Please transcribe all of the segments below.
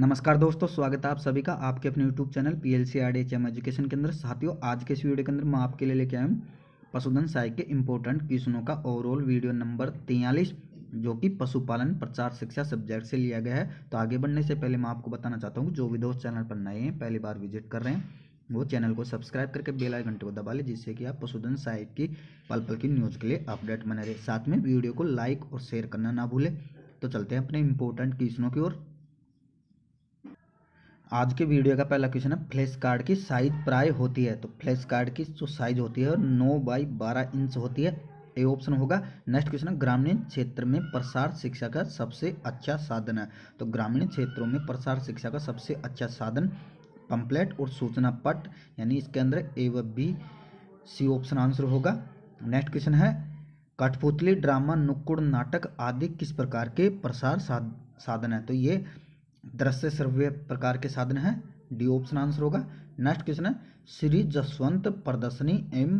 नमस्कार दोस्तों स्वागत है आप सभी का आपके अपने YouTube channel P L C R D H M education के अंदर साथियों आज के इस वीडियो के अंदर मैं आपके लिए लेके आया हूँ पशुधन सहायक के इम्पोर्टेंट क्वेश्चनों का ओवरऑल वीडियो नंबर तेयालीस जो कि पशुपालन प्रचार शिक्षा सब्जेक्ट से लिया गया है तो आगे बढ़ने से पहले मैं आपको बताना चाहता हूँ जो भी दोस्त चैनल पर नए हैं पहली बार विजिट कर रहे हैं वो चैनल को सब्सक्राइब करके बेल आइकन को दबा लें जिससे कि आप पशुधन सहायक की पल पल की न्यूज़ के लिए अपडेट बने रहे साथ में वीडियो को लाइक और शेयर करना ना भूलें तो चलते हैं अपने इंपॉर्टेंट क्वेश्चनों की ओर आज के वीडियो का पहला क्वेश्चन है फ्लैश कार्ड की साइज प्राय होती है तो फ्लैश कार्ड की जो साइज होती है नौ बाई बारह इंच होती है ए ऑप्शन होगा नेक्स्ट क्वेश्चन है ग्रामीण क्षेत्र में प्रसार शिक्षा का सबसे अच्छा साधन है तो ग्रामीण क्षेत्रों में प्रसार शिक्षा का सबसे अच्छा साधन पंपलेट और सूचना पट यानी इसके अंदर ए व बी सी ऑप्शन आंसर होगा नेक्स्ट क्वेश्चन है कठपुतली ड्रामा नुक्कड़ नाटक आदि किस प्रकार के प्रसार साधन है तो ये दृश्य सर्वे प्रकार के साधन है डी ऑप्शन आंसर होगा नेक्स्ट क्वेश्चन है श्री जसवंत प्रदर्शनी एवं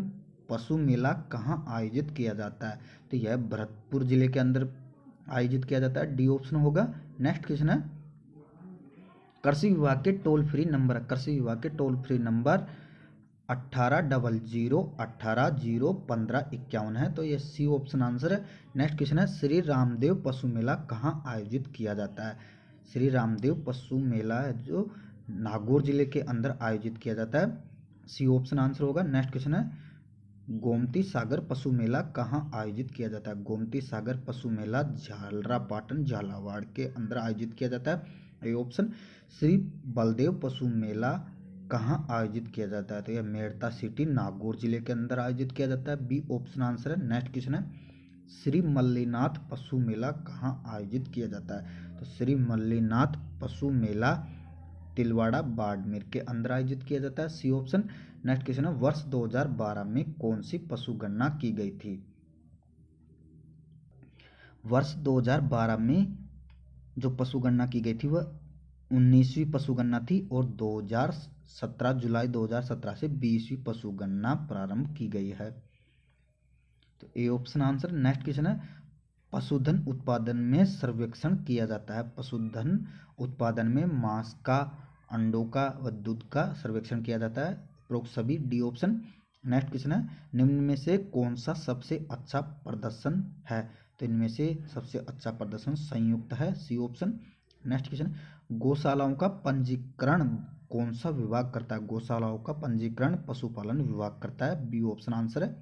पशु मेला कहाँ आयोजित किया जाता है तो यह भरतपुर जिले के अंदर आयोजित किया जाता है डी ऑप्शन होगा नेक्स्ट क्वेश्चन है कृषि विभाग के टोल फ्री नंबर कृषि विभाग के टोल फ्री नंबर अट्ठारह डबल जीरो अट्ठारह जीरो पंद्रह इक्यावन है तो ये सी ऑप्शन आंसर है नेक्स्ट क्वेश्चन है श्री रामदेव पशु मेला कहाँ आयोजित किया जाता है श्री रामदेव पशु मेला है जो नागौर जिले के अंदर आयोजित किया जाता है सी ऑप्शन आंसर होगा नेक्स्ट क्वेश्चन है गोमती सागर पशु मेला कहाँ आयोजित किया जाता है गोमती सागर पशु मेला झालरापाटन झालावाड़ के अंदर आयोजित किया जाता है ए ऑप्शन श्री बलदेव पशु मेला कहाँ आयोजित किया जाता है तो यह मेड़ता सिटी नागौर जिले के अंदर आयोजित किया जाता है बी ऑप्शन आंसर है नेक्स्ट क्वेश्चन है श्री मल्लीनाथ पशु मेला कहाँ आयोजित किया जाता है तो श्री मल्लीनाथ पशु मेला तिलवाड़ा बाड़मेर के अंदर आयोजित किया जाता है सी ऑप्शन नेक्स्ट क्वेश्चन है वर्ष 2012 में कौन सी पशु गणना की गई थी वर्ष 2012 में जो पशु गणना की गई थी वह उन्नीसवीं पशु गणना थी और 2017 जुलाई 2017 से बीसवीं पशु गणना प्रारंभ की गई है तो A option answer next question है पशुधन उत्पादन में सर्वेक्षण किया जाता है पशुधन उत्पादन में मांस का अंडों का व दूध का सर्वेक्षण किया जाता है उपरोक्त सभी डी ऑप्शन नेक्स्ट क्वेश्चन है निम्न में से कौन सा सबसे अच्छा प्रदर्शन है तो इनमें से सबसे अच्छा प्रदर्शन संयुक्त है सी ऑप्शन नेक्स्ट क्वेश्चन गौशालाओं का पंजीकरण कौन सा विभाग करता है गौशालाओं का पंजीकरण पशुपालन विभाग करता है बी ऑप्शन आंसर है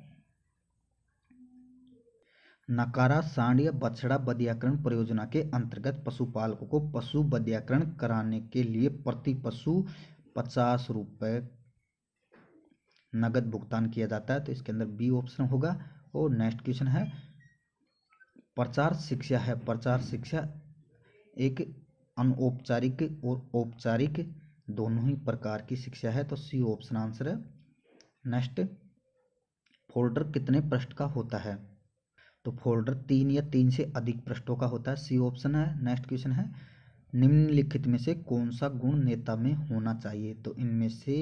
नकारा सांड या बछड़ा बद्याकरण परियोजना के अंतर्गत पशुपालकों को पशु बद्याकरण कराने के लिए प्रति पशु पचास रुपये नगद भुगतान किया जाता है तो इसके अंदर बी ऑप्शन होगा और नेक्स्ट क्वेश्चन है प्रचार शिक्षा है प्रचार शिक्षा एक अनौपचारिक और औपचारिक दोनों ही प्रकार की शिक्षा है तो सी ऑप्शन आंसर है नेक्स्ट फोल्डर कितने पृष्ठ का होता है तो फोल्डर तीन या तीन से अधिक पृष्ठों का होता है सी ऑप्शन है नेक्स्ट क्वेश्चन है निम्नलिखित में से कौन सा गुण नेता में होना चाहिए तो इनमें से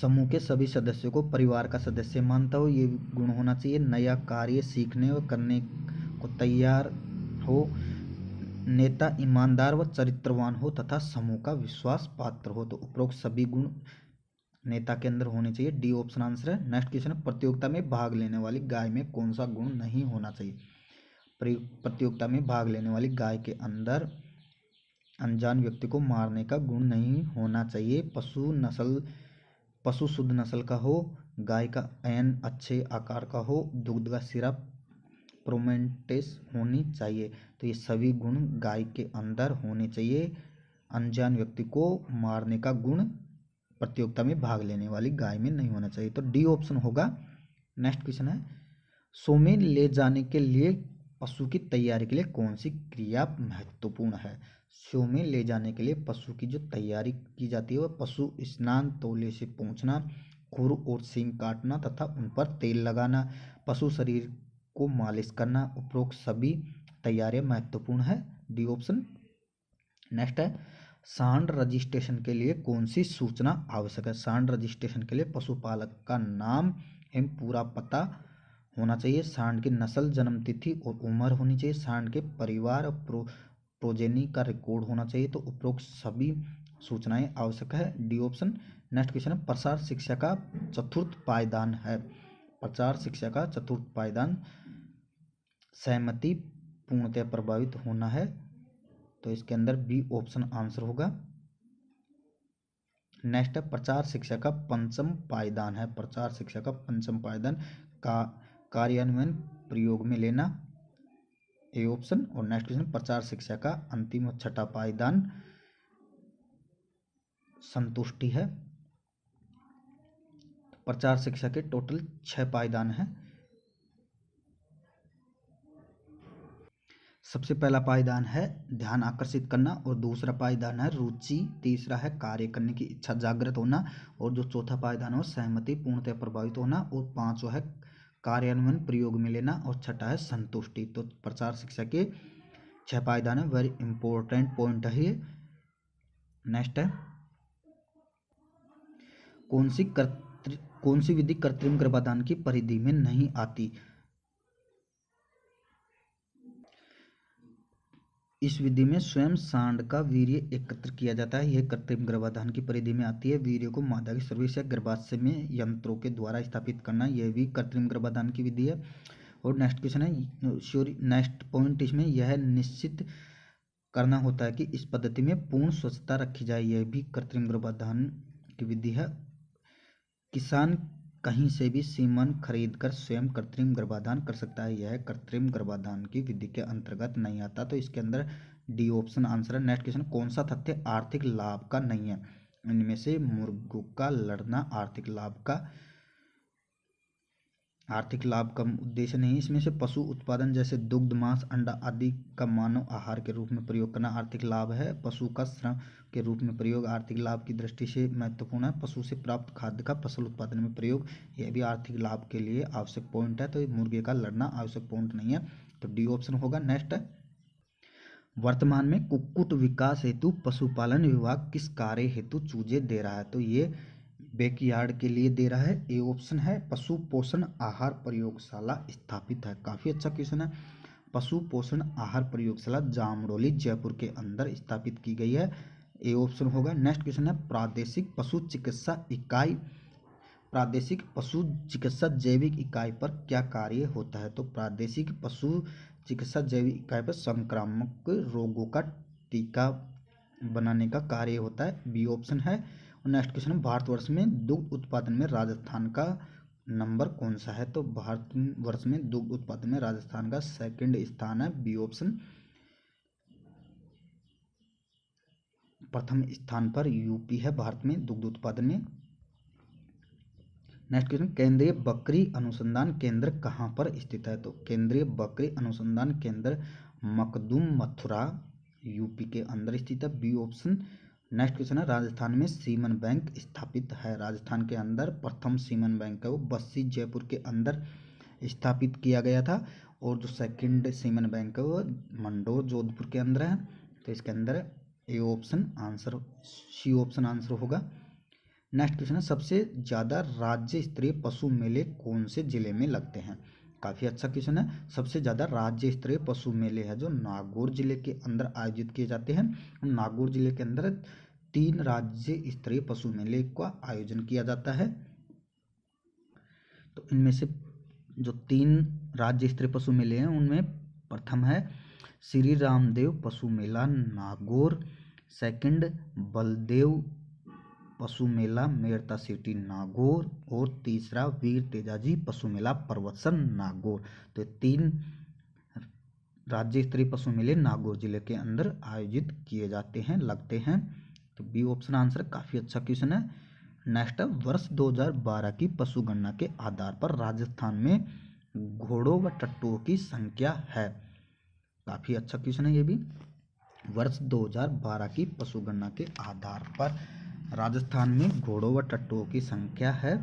समूह के सभी सदस्यों को परिवार का सदस्य मानता हो ये गुण होना चाहिए नया कार्य सीखने और करने को तैयार हो नेता ईमानदार व चरित्रवान हो तथा समूह का विश्वास पात्र हो तो उपरोक्त सभी गुण नेता के अंदर होने चाहिए डी ऑप्शन आंसर है नेक्स्ट क्वेश्चन है प्रतियोगिता में भाग लेने वाली गाय में कौन सा गुण नहीं होना चाहिए प्रतियोगिता में भाग लेने वाली गाय के अंदर अनजान व्यक्ति को मारने का गुण नहीं होना चाहिए पशु नस्ल पशु शुद्ध नस्ल का हो गाय का एन अच्छे आकार का हो दुग्ध का सिरा प्रोमेंटेस होनी चाहिए तो ये सभी गुण गाय के अंदर होने चाहिए अनजान व्यक्ति को मारने का गुण प्रतियोगिता में भाग लेने वाली गाय में नहीं होना चाहिए तो डी ऑप्शन होगा नेक्स्ट क्वेश्चन है सो में ले जाने के लिए पशु की तैयारी के लिए कौन सी क्रिया महत्वपूर्ण है शो में ले जाने के लिए पशु की जो तैयारी की जाती है वह पशु स्नान तोले से पहुँचना खुर और सिंग काटना तथा उन पर तेल लगाना पशु शरीर को मालिश करना उपरोक्त सभी तैयारियां महत्वपूर्ण है डी ऑप्शन नेक्स्ट है सांड रजिस्ट्रेशन के लिए कौन सी सूचना आवश्यक है सांड रजिस्ट्रेशन के लिए पशुपालक का नाम एवं पूरा पता होना चाहिए सांड की नस्ल जन्म तिथि और उम्र होनी चाहिए सांड के परिवार और प्रो, प्रोजेनी का रिकॉर्ड होना चाहिए तो उपरोक्त सभी सूचनाएं आवश्यक है डी ऑप्शन नेक्स्ट क्वेश्चन है प्रसार शिक्षा का चतुर्थ पायदान है प्रचार शिक्षा का चतुर्थ पायदान सहमति पूर्णतः प्रभावित होना है तो इसके अंदर बी ऑप्शन आंसर होगा नेक्स्ट है प्रचार शिक्षा का पंचम पायदान है प्रचार शिक्षा का पंचम पायदान का कार्यान्वयन प्रयोग में लेना ए ऑप्शन और नेक्स्ट क्वेश्चन प्रचार शिक्षा का अंतिम और छठा पायदान संतुष्टि है प्रचार शिक्षा के टोटल छह पायदान हैं सबसे पहला पायदान है ध्यान आकर्षित करना और दूसरा पायदान है रुचि तीसरा है कार्य करने की इच्छा जागृत होना और जो चौथा पायदान है सहमति पूर्णतः प्रभावित होना और पांचवा है कार्यान्वयन प्रयोग में लेना और छठा है संतुष्टि तो प्रचार शिक्षा के छह पायदान है वेरी इंपॉर्टेंट पॉइंट है ये नेक्स्ट है कौन सी कर्त कौन सी विधि कृत्रिम गर्भाधान की परिधि में नहीं आती इस विधि में स्वयं सांड का वीर्य एकत्र किया जाता है यह कृत्रिम गर्भाधान की परिधि में आती है वीर्य को मादा के सर्विस या गर्भाशय में यंत्रों के द्वारा स्थापित करना यह भी कृत्रिम गर्भाधान की विधि है और नेक्स्ट क्वेश्चन है सॉरी नेक्स्ट पॉइंट इसमें यह निश्चित करना होता है कि इस पद्धति में पूर्ण स्वच्छता रखी जाए यह भी कृत्रिम गर्भाधान की विधि है किसान कहीं से भी सीमन खरीदकर स्वयं कृत्रिम गर्भाधान कर सकता है यह कृत्रिम गर्भाधान की विधि के अंतर्गत नहीं आता तो इसके अंदर डी ऑप्शन आंसर है नेक्स्ट क्वेश्चन कौन सा तथ्य आर्थिक लाभ का नहीं है इनमें से मुर्गों का लड़ना आर्थिक लाभ का आर्थिक लाभ का उद्देश्य नहीं इसमें से पशु उत्पादन जैसे दुग्ध मांस अंडा आदि का मानव आहार के रूप में प्रयोग करना आर्थिक लाभ है पशु का श्रम के रूप में प्रयोग आर्थिक लाभ की दृष्टि से महत्वपूर्ण है पशु से प्राप्त खाद्य का फसल उत्पादन में प्रयोग यह भी आर्थिक लाभ के लिए आवश्यक पॉइंट है तो मुर्गे का लड़ना आवश्यक पॉइंट नहीं है तो डी ऑप्शन होगा नेक्स्ट वर्तमान में कुक्कुट विकास हेतु पशुपालन विभाग किस कार्य हेतु चूजे दे रहा है तो ये बैकयार्ड के लिए दे रहा है ए ऑप्शन है पशु पोषण आहार प्रयोगशाला स्थापित है काफ़ी अच्छा क्वेश्चन है पशु पोषण आहार प्रयोगशाला जामरोली जयपुर के अंदर स्थापित की गई है ए ऑप्शन होगा नेक्स्ट क्वेश्चन है प्रादेशिक पशु चिकित्सा इकाई प्रादेशिक पशु चिकित्सा जैविक इकाई पर क्या कार्य होता है तो प्रादेशिक पशु चिकित्सा जैविक इकाई पर संक्रामक रोगों का टीका बनाने का कार्य होता है बी ऑप्शन है नेक्स्ट क्वेश्चन है भारतवर्ष में दुग्ध उत्पादन में राजस्थान का नंबर कौन सा है तो भारत वर्ष में दुग्ध उत्पादन में राजस्थान का सेकंड स्थान है बी ऑप्शन प्रथम स्थान पर यूपी है भारत में दुग्ध उत्पादन में नेक्स्ट क्वेश्चन केंद्रीय बकरी अनुसंधान केंद्र कहां पर स्थित है तो केंद्रीय बकरी अनुसंधान केंद्र मकदुम मथुरा यूपी के अंदर स्थित है बी ऑप्शन नेक्स्ट क्वेश्चन है राजस्थान में सीमन बैंक स्थापित है राजस्थान के अंदर प्रथम सीमन बैंक है वो बस्सी जयपुर के अंदर स्थापित किया गया था और जो सेकंड सीमन बैंक है वो मंडोर जोधपुर के अंदर है तो इसके अंदर A option answer C option answer होगा नेक्स्ट क्वेश्चन है सबसे ज़्यादा राज्य स्तरीय पशु मेले कौन से जिले में लगते हैं काफ़ी अच्छा क्वेश्चन है सबसे ज़्यादा राज्य स्तरीय पशु मेले है जो नागौर जिले के अंदर आयोजित किए जाते हैं नागौर जिले के अंदर तीन राज्य स्तरीय पशु मेले का आयोजन किया जाता है तो इनमें से जो तीन राज्य स्तरीय पशु मेले हैं उनमें प्रथम है श्री रामदेव पशु मेला नागौर सेकंड बलदेव पशु मेला मेड़ता सिटी नागौर और तीसरा वीर तेजाजी पशु मेला पर्वतसन नागौर तो तीन राज्य स्तरीय पशु मेले नागौर जिले के अंदर आयोजित किए जाते हैं लगते हैं तो बी ऑप्शन आंसर काफ़ी अच्छा क्वेश्चन है नेक्स्ट वर्ष 2012 की पशु गणना के आधार पर राजस्थान में घोड़ों व टट्टों की संख्या है काफ़ी अच्छा क्वेश्चन है ये भी वर्ष 2012 की पशु गणना के आधार पर राजस्थान में घोड़ों व टट्टुओं की संख्या है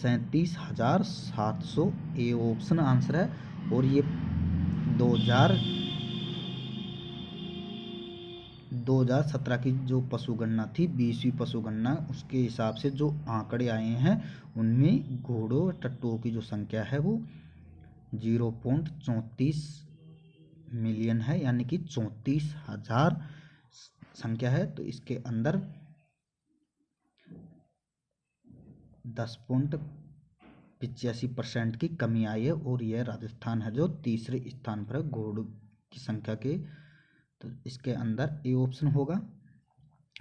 सैंतीस हजार सात सौ ए ऑप्शन आंसर है और ये दो दो हजार हजार सत्रह की जो पशु गणना थी बीसवीं पशु गणना उसके हिसाब से जो आंकड़े आए हैं उनमें घोड़ों व टट्टुओं की जो संख्या है वो जीरो पॉइंट चौंतीस मिलियन है यानी कि चौंतीस हजार संख्या है तो इसके अंदर दस पॉइंट पिचासी परसेंट की कमी आई है और यह राजस्थान है जो तीसरे स्थान पर है घोड़ की संख्या के तो इसके अंदर ए ऑप्शन होगा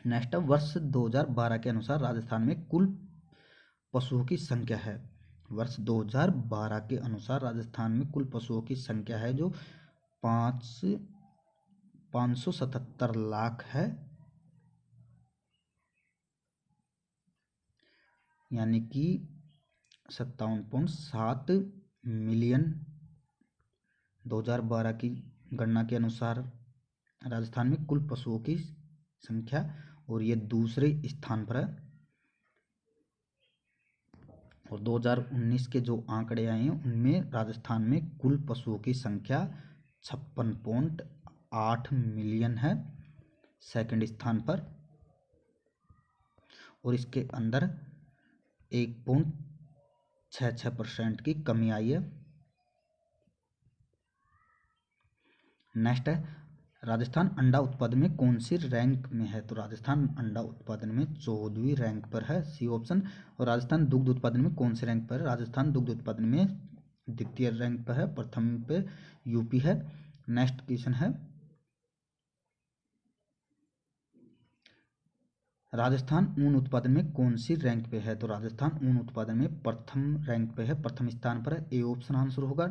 नेक्स्ट वर्ष 2012 के अनुसार राजस्थान में कुल पशुओं की संख्या है वर्ष 2012 के अनुसार राजस्थान में कुल पशुओं की संख्या है जो पाँच पाँच सौ सतहत्तर लाख है यानी कि सत्तावन पॉइंट सात मिलियन 2012 की गणना के अनुसार राजस्थान में कुल पशुओं की संख्या और ये दूसरे स्थान पर है और 2019 के जो आंकड़े आए हैं उनमें राजस्थान में कुल पशुओं की संख्या छप्पन पॉइंट आठ मिलियन है सेकंड स्थान पर और इसके अंदर एक पॉइंट छ छ परसेंट की कमी आई है नेक्स्ट है राजस्थान अंडा उत्पादन में कौन सी रैंक में है तो राजस्थान अंडा उत्पादन में चौदहवीं रैंक पर है सी ऑप्शन और राजस्थान दुग्ध उत्पादन में कौन से रैंक पर है राजस्थान दुग्ध उत्पादन में द्वितीय रैंक पर है प्रथम पे यूपी है नेक्स्ट क्वेश्चन है राजस्थान ऊन उत्पादन में कौन सी रैंक पे है तो राजस्थान ऊन उत्पादन में प्रथम रैंक पे है प्रथम स्थान पर है ए ऑप्शन आंसर होगा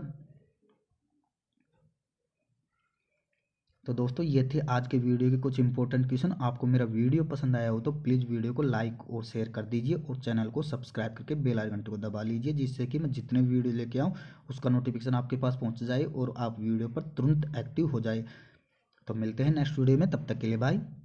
तो दोस्तों ये थे आज के वीडियो के कुछ इंपॉर्टेंट क्वेश्चन आपको मेरा वीडियो पसंद आया हो तो प्लीज़ वीडियो को लाइक और शेयर कर दीजिए और चैनल को सब्सक्राइब करके बेल आइकन को दबा लीजिए जिससे कि मैं जितने वीडियो लेके आऊँ उसका नोटिफिकेशन आपके पास पहुंच जाए और आप वीडियो पर तुरंत एक्टिव हो जाए तो मिलते हैं नेक्स्ट वीडियो में तब तक के लिए बाय